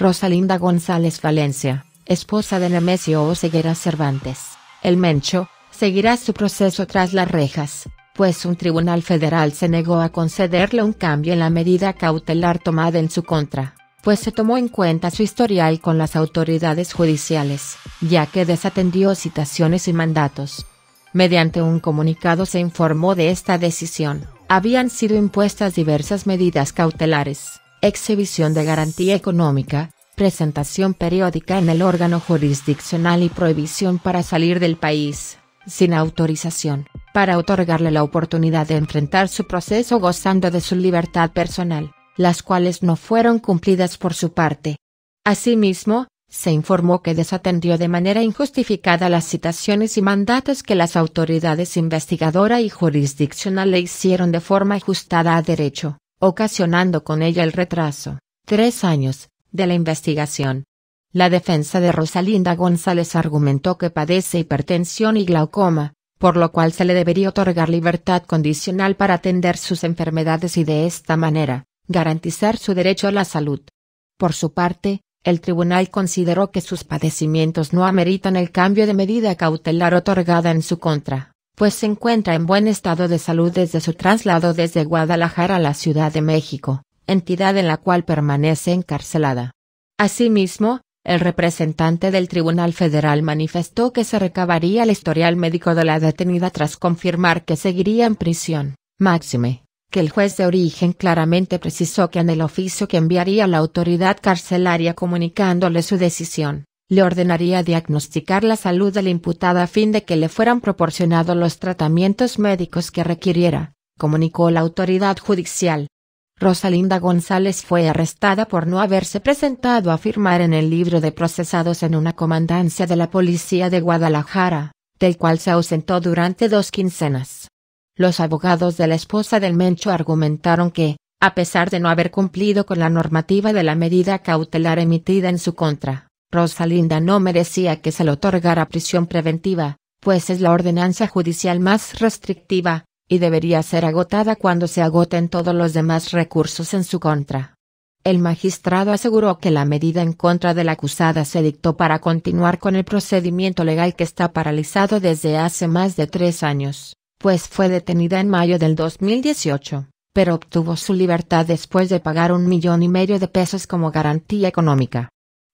Rosalinda González Valencia, esposa de Nemesio Oseguera Cervantes, el Mencho, seguirá su proceso tras las rejas, pues un tribunal federal se negó a concederle un cambio en la medida cautelar tomada en su contra, pues se tomó en cuenta su historial con las autoridades judiciales, ya que desatendió citaciones y mandatos. Mediante un comunicado se informó de esta decisión, habían sido impuestas diversas medidas cautelares exhibición de garantía económica, presentación periódica en el órgano jurisdiccional y prohibición para salir del país, sin autorización, para otorgarle la oportunidad de enfrentar su proceso gozando de su libertad personal, las cuales no fueron cumplidas por su parte. Asimismo, se informó que desatendió de manera injustificada las citaciones y mandatos que las autoridades investigadora y jurisdiccional le hicieron de forma ajustada a derecho, ocasionando con ella el retraso, tres años, de la investigación. La defensa de Rosalinda González argumentó que padece hipertensión y glaucoma, por lo cual se le debería otorgar libertad condicional para atender sus enfermedades y de esta manera, garantizar su derecho a la salud. Por su parte, el tribunal consideró que sus padecimientos no ameritan el cambio de medida cautelar otorgada en su contra pues se encuentra en buen estado de salud desde su traslado desde Guadalajara a la Ciudad de México, entidad en la cual permanece encarcelada. Asimismo, el representante del Tribunal Federal manifestó que se recabaría el historial médico de la detenida tras confirmar que seguiría en prisión. Máxime, que el juez de origen claramente precisó que en el oficio que enviaría la autoridad carcelaria comunicándole su decisión, le ordenaría diagnosticar la salud del imputado a fin de que le fueran proporcionados los tratamientos médicos que requiriera, comunicó la autoridad judicial. Rosalinda González fue arrestada por no haberse presentado a firmar en el libro de procesados en una comandancia de la policía de Guadalajara, del cual se ausentó durante dos quincenas. Los abogados de la esposa del Mencho argumentaron que, a pesar de no haber cumplido con la normativa de la medida cautelar emitida en su contra, Rosalinda no merecía que se le otorgara prisión preventiva, pues es la ordenanza judicial más restrictiva, y debería ser agotada cuando se agoten todos los demás recursos en su contra. El magistrado aseguró que la medida en contra de la acusada se dictó para continuar con el procedimiento legal que está paralizado desde hace más de tres años, pues fue detenida en mayo del 2018, pero obtuvo su libertad después de pagar un millón y medio de pesos como garantía económica.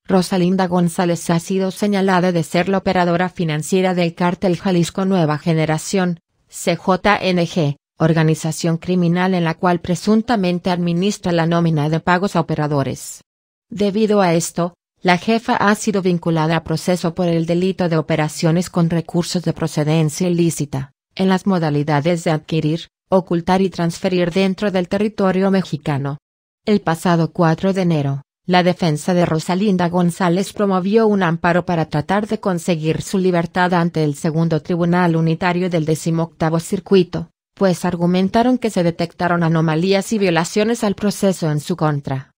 Rosalinda González ha sido señalada de ser la operadora financiera del cártel Jalisco Nueva Generación, CJNG, organización criminal en la cual presuntamente administra la nómina de pagos a operadores. Debido a esto, la jefa ha sido vinculada a proceso por el delito de operaciones con recursos de procedencia ilícita, en las modalidades de adquirir, ocultar y transferir dentro del territorio mexicano. El pasado 4 de enero, la defensa de Rosalinda González promovió un amparo para tratar de conseguir su libertad ante el segundo tribunal unitario del decimoctavo circuito, pues argumentaron que se detectaron anomalías y violaciones al proceso en su contra.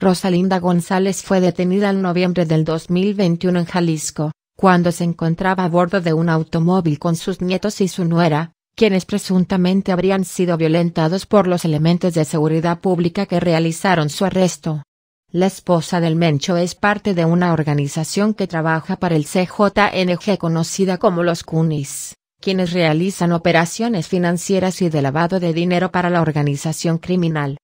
Rosalinda González fue detenida en noviembre del 2021 en Jalisco, cuando se encontraba a bordo de un automóvil con sus nietos y su nuera, quienes presuntamente habrían sido violentados por los elementos de seguridad pública que realizaron su arresto. La esposa del Mencho es parte de una organización que trabaja para el CJNG conocida como los Cunis, quienes realizan operaciones financieras y de lavado de dinero para la organización criminal.